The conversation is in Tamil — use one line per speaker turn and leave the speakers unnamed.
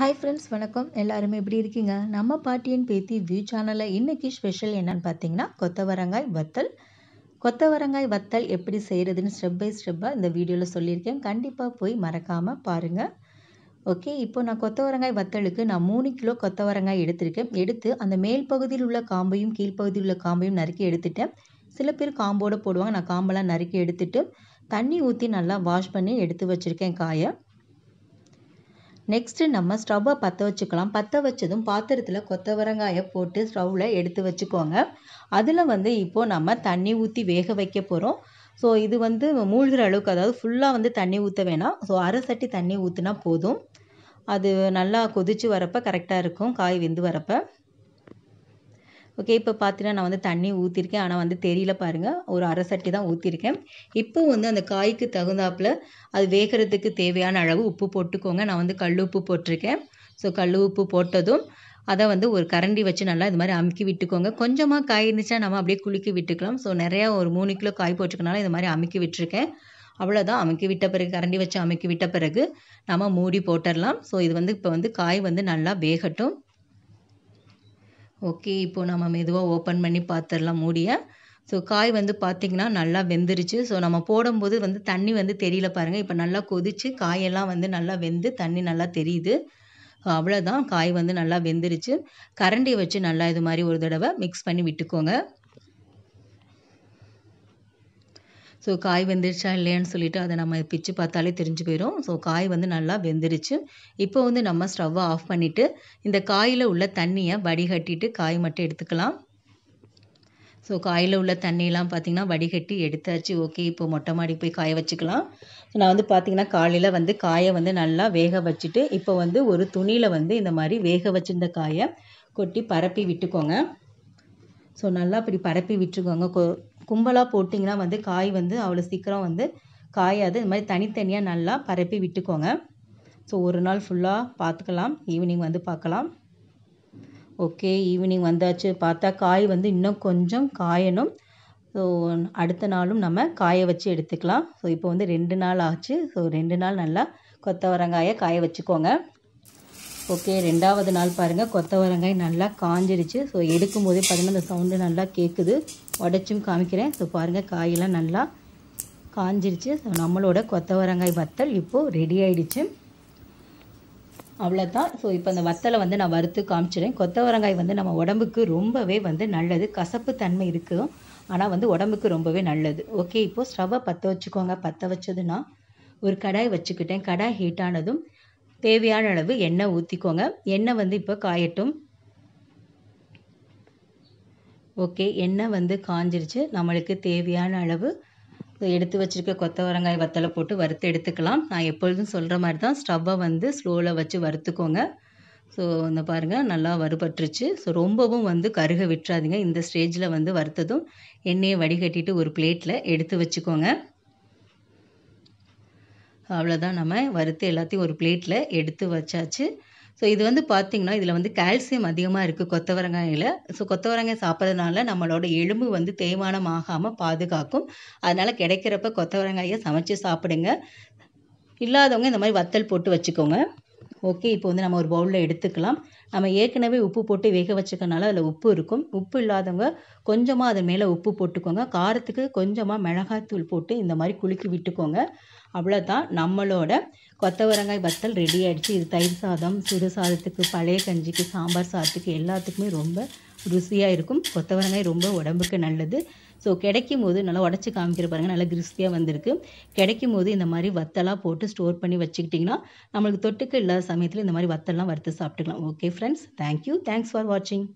ஹாய் ஃப்ரெண்ட்ஸ் வணக்கம் எல்லாருமே எப்படி இருக்கீங்க நம்ம பாட்டியன் பேத்தி வியூ சேனலில் இன்றைக்கி ஸ்பெஷல் என்னன்னு பார்த்தீங்கன்னா கொத்தவரங்காய் வத்தல் கொத்தவரங்காய் வத்தல் எப்படி செய்கிறதுன்னு ஸ்டெப் பை ஸ்டெப்பாக இந்த வீடியோவில் சொல்லியிருக்கேன் கண்டிப்பாக போய் மறக்காமல் பாருங்கள் ஓகே இப்போ நான் கொத்தவரங்காய் வத்தலுக்கு நான் மூணு கிலோ கொத்தவரங்காய் எடுத்திருக்கேன் எடுத்து அந்த மேல் பகுதியில் உள்ள காம்பையும் கீழ்ப்பகுதியில் உள்ள காம்பையும் நறுக்கி எடுத்துட்டேன் சில பேர் காம்போடு போடுவாங்க நான் காம்பெல்லாம் நறுக்கி எடுத்துட்டு தண்ணி ஊற்றி நல்லா வாஷ் பண்ணி எடுத்து வச்சுருக்கேன் காயை நெக்ஸ்ட்டு நம்ம ஸ்டவ்வை பற்ற வச்சுக்கலாம் பற்ற வச்சதும் பாத்திரத்தில் கொத்தவரங்காயை போட்டு ஸ்டவ்வில் எடுத்து வச்சுக்கோங்க அதில் வந்து இப்போது நம்ம தண்ணி ஊற்றி வேக வைக்க போகிறோம் ஸோ இது வந்து மூழ்கிற அளவுக்கு அதாவது ஃபுல்லாக வந்து தண்ணி ஊற்ற வேணாம் ஸோ அரை சட்டி தண்ணி ஊற்றினா போதும் அது நல்லா கொதித்து வரப்போ கரெக்டாக இருக்கும் காய் வெந்து வரப்போ ஓகே இப்போ பார்த்தீங்கன்னா நான் வந்து தண்ணி ஊற்றிருக்கேன் ஆனால் வந்து தெரியல பாருங்கள் ஒரு அரை சட்டி தான் ஊற்றிருக்கேன் இப்போ வந்து அந்த காய்க்கு தகுந்தாப்பில் அது வேகிறதுக்கு தேவையான அளவு உப்பு போட்டுக்கோங்க நான் வந்து கல் உப்பு போட்டிருக்கேன் ஸோ கல் உப்பு போட்டதும் அதை வந்து ஒரு கரண்டி வச்சு நல்லா இது மாதிரி அமுக்கி விட்டுக்கோங்க கொஞ்சமாக காய் இருந்துச்சுன்னா நம்ம அப்படியே குளிக்கி விட்டுக்கலாம் ஸோ நிறையா ஒரு மூணு கிலோ காய் போட்டுக்கனால இது மாதிரி அமுக்கி விட்டுருக்கேன் அவ்வளோதான் அமுக்கி விட்ட பிறகு கரண்டி வச்சு அமுக்கி விட்ட பிறகு நம்ம மூடி போட்டுடலாம் ஸோ இது வந்து இப்போ வந்து காய் வந்து நல்லா வேகட்டும் ஓகே இப்போ நம்ம மெதுவாக ஓப்பன் பண்ணி பார்த்துடலாம் மூடிய ஸோ காய் வந்து பார்த்திங்கன்னா நல்லா வெந்துருச்சு ஸோ நம்ம போடும்போது வந்து தண்ணி வந்து தெரியல பாருங்கள் இப்போ நல்லா கொதித்து காயெல்லாம் வந்து நல்லா வெந்து தண்ணி நல்லா தெரியுது அவ்வளோதான் காய் வந்து நல்லா வெந்துருச்சு கரண்டியை வச்சு நல்லா இது மாதிரி ஒரு தடவை மிக்ஸ் பண்ணி விட்டுக்கோங்க ஸோ காய் வெந்துருச்சா இல்லையான்னு சொல்லிட்டு அதை நம்ம பிச்சு பார்த்தாலே தெரிஞ்சு போயிடும் ஸோ காய் வந்து நல்லா வெந்துருச்சு இப்போ வந்து நம்ம ஸ்டவ்வை ஆஃப் பண்ணிவிட்டு இந்த காயில் உள்ள தண்ணியை வடிகட்டிட்டு காய் மட்டும் எடுத்துக்கலாம் ஸோ காயில் உள்ள தண்ணியெலாம் பார்த்திங்கன்னா வடிகட்டி எடுத்தாச்சு ஓகே இப்போ மொட்டை மாடி போய் காய வச்சுக்கலாம் நான் வந்து பார்த்திங்கன்னா காலையில் வந்து காயை வந்து நல்லா வேக வச்சுட்டு இப்போ வந்து ஒரு துணியில் வந்து இந்த மாதிரி வேக வச்சுருந்த காயை கொட்டி பரப்பி விட்டுக்கோங்க ஸோ நல்லா இப்படி பரப்பி விட்டுருக்கோங்க கும்பலாக போட்டிங்கன்னா வந்து காய் வந்து அவ்வளோ சீக்கிரம் வந்து காயாது இது மாதிரி தனித்தனியாக நல்லா பரப்பி விட்டுக்கோங்க ஸோ ஒரு நாள் ஃபுல்லாக பார்த்துக்கலாம் ஈவினிங் வந்து பார்க்கலாம் ஓகே ஈவினிங் வந்தாச்சு பார்த்தா காய் வந்து இன்னும் கொஞ்சம் காயணும் ஸோ அடுத்த நாளும் நம்ம காய வச்சு எடுத்துக்கலாம் ஸோ இப்போ வந்து ரெண்டு நாள் ஆச்சு ஸோ ரெண்டு நாள் நல்லா கொத்தவரங்காயை காய வச்சுக்கோங்க ஓகே ரெண்டாவது நாள் பாருங்கள் கொத்தவரங்காய் நல்லா காஞ்சிருச்சு ஸோ எடுக்கும் போதே பார்த்திங்கன்னா அந்த சவுண்டு நல்லா கேட்குது உடச்சும் காமிக்கிறேன் ஸோ பாருங்கள் காயெல்லாம் நல்லா காஞ்சிருச்சு ஸோ நம்மளோட கொத்தவரங்காய் வத்தல் இப்போது ரெடி ஆகிடுச்சு அவ்வளோதான் ஸோ இப்போ அந்த வத்தலை வந்து நான் வறுத்து காமிச்சிடுறேன் கொத்தவரங்காய் வந்து நம்ம உடம்புக்கு ரொம்பவே வந்து நல்லது கசப்பு தன்மை இருக்கும் ஆனால் வந்து உடம்புக்கு ரொம்பவே நல்லது ஓகே இப்போது ஸ்டவ்வை பற்ற வச்சுக்கோங்க பற்ற வச்சதுன்னா ஒரு கடாய் வச்சுக்கிட்டேன் கடாய் ஹீட் ஆனதும் தேவையான அளவு எண்ணெய் ஊற்றிக்கோங்க எண்ணெய் வந்து இப்போ காயட்டும் ஓகே எண்ணெய் வந்து காஞ்சிருச்சு நம்மளுக்கு தேவையான அளவு எடுத்து வச்சுருக்க கொத்தவரங்காய் வத்தலை போட்டு வறுத்து எடுத்துக்கலாம் நான் எப்பொழுதும் சொல்கிற மாதிரி தான் ஸ்டவ்வை வந்து ஸ்லோவில் வச்சு வறுத்துக்கோங்க ஸோ இந்த பாருங்கள் நல்லா வறுபட்டுருச்சு ஸோ ரொம்பவும் வந்து கருக விட்டுறாதீங்க இந்த ஸ்டேஜில் வந்து வறுத்ததும் எண்ணெயை வடிகட்டிட்டு ஒரு பிளேட்டில் எடுத்து வச்சுக்கோங்க அவ்வளோதான் நம்ம வறுத்து எல்லாத்தையும் ஒரு பிளேட்டில் எடுத்து வச்சாச்சு ஸோ இது வந்து பார்த்திங்கன்னா இதில் வந்து கால்சியம் அதிகமாக இருக்குது கொத்தவரங்காயில் ஸோ கொத்தவரங்காய் சாப்பிட்றதுனால நம்மளோட எலும்பு வந்து தேய்மானமாகாமல் ஆகாமல் பாதுகாக்கும் அதனால் கிடைக்கிறப்ப கொத்தவரங்காயை சமைச்சு சாப்பிடுங்க இல்லாதவங்க இந்த மாதிரி வத்தல் போட்டு வச்சுக்கோங்க ஓகே இப்போ வந்து நம்ம ஒரு பவுலில் எடுத்துக்கலாம் நம்ம ஏற்கனவே உப்பு போட்டு வேக வச்சுக்கனால அதில் உப்பு இருக்கும் உப்பு இல்லாதவங்க கொஞ்சமாக அது மேலே உப்பு போட்டுக்கோங்க காரத்துக்கு கொஞ்சமாக மிளகாய்த்தூள் போட்டு இந்த மாதிரி குலுக்கி விட்டுக்கோங்க அவ்வளோதான் நம்மளோட கொத்தவரங்காய் வத்தல் ரெடி ஆகிடுச்சு இது தயிர் சாதம் சுடு சாதத்துக்கு பழைய கஞ்சிக்கு சாம்பார் சாதத்துக்கு எல்லாத்துக்குமே ரொம்ப ருசியாக இருக்கும் கொத்தவரங்காய் ரொம்ப உடம்புக்கு நல்லது ஸோ கிடைக்கும் போது நல்லா உடச்சி காமிக்கிற பாருங்கள் நல்லா கிறிஸ்தியாக வந்திருக்கு கிடைக்கும் போது இந்த மாதிரி வத்தலாக போட்டு ஸ்டோர் பண்ணி வச்சுக்கிட்டிங்கன்னா நம்மளுக்கு தொட்டுக்கு இல்லாத சமயத்தில் இந்த மாதிரி வத்தல்லாம் வறுத்து சாப்பிட்டுக்கலாம் okay friends. Thank you. Thanks for watching.